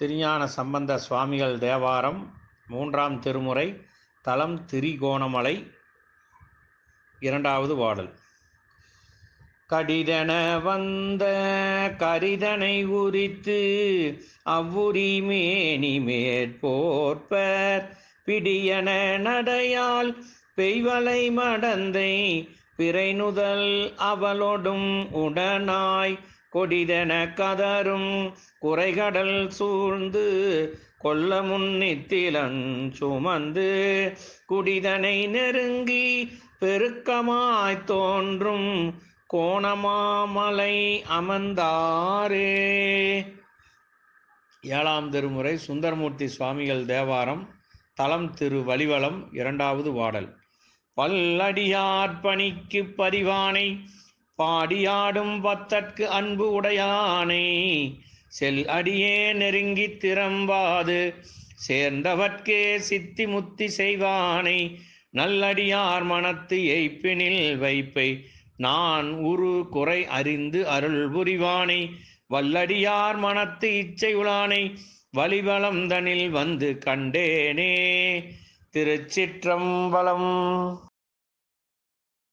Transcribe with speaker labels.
Speaker 1: திருஞான சம்பந்த சுவாமிகள் தேவாரம் மூன்றாம் திருமுறை தலம் திரிகோணமலை இரண்டாவது வாடல் கடிதன வந்த கரிதனை உரித்து அவ்வுரி மேனி மேற்போற்பர் பிடியன நடையால் பெய்வலை மடந்தை பிறைநுதல் அவளோடும் உடனாய் கொடிதென கதரும் குறைகடல் சூழ்ந்து கொல்ல முன்னித்திலன் சுமந்து குடிதனை நெருங்கி பெருக்கமாய் தோன்றும் கோணமாமலை அமர்ந்தாரே ஏழாம் திருமுறை சுந்தரமூர்த்தி சுவாமிகள் தேவாரம் தலம் திரு வலிவலம் இரண்டாவது வாடல் பல்லடியார் பணிக்கு பரிவானை பாடியாடும் வத்தற்கு அன்பு உடையானை செல் அடியே நெருங்கி திறம்பாது சேர்ந்தவர்க்கே சித்தி முத்தி செய்வானை நல்லடியார் மனத்து எய்ப்பினில் வைப்பை நான் உரு குறை அறிந்து அருள் புரிவானை வல்லடியார் மனத்து இச்சை உளானை வழிவளம் தனில் வந்து கண்டேனே திருச்சிற்றம்பலம்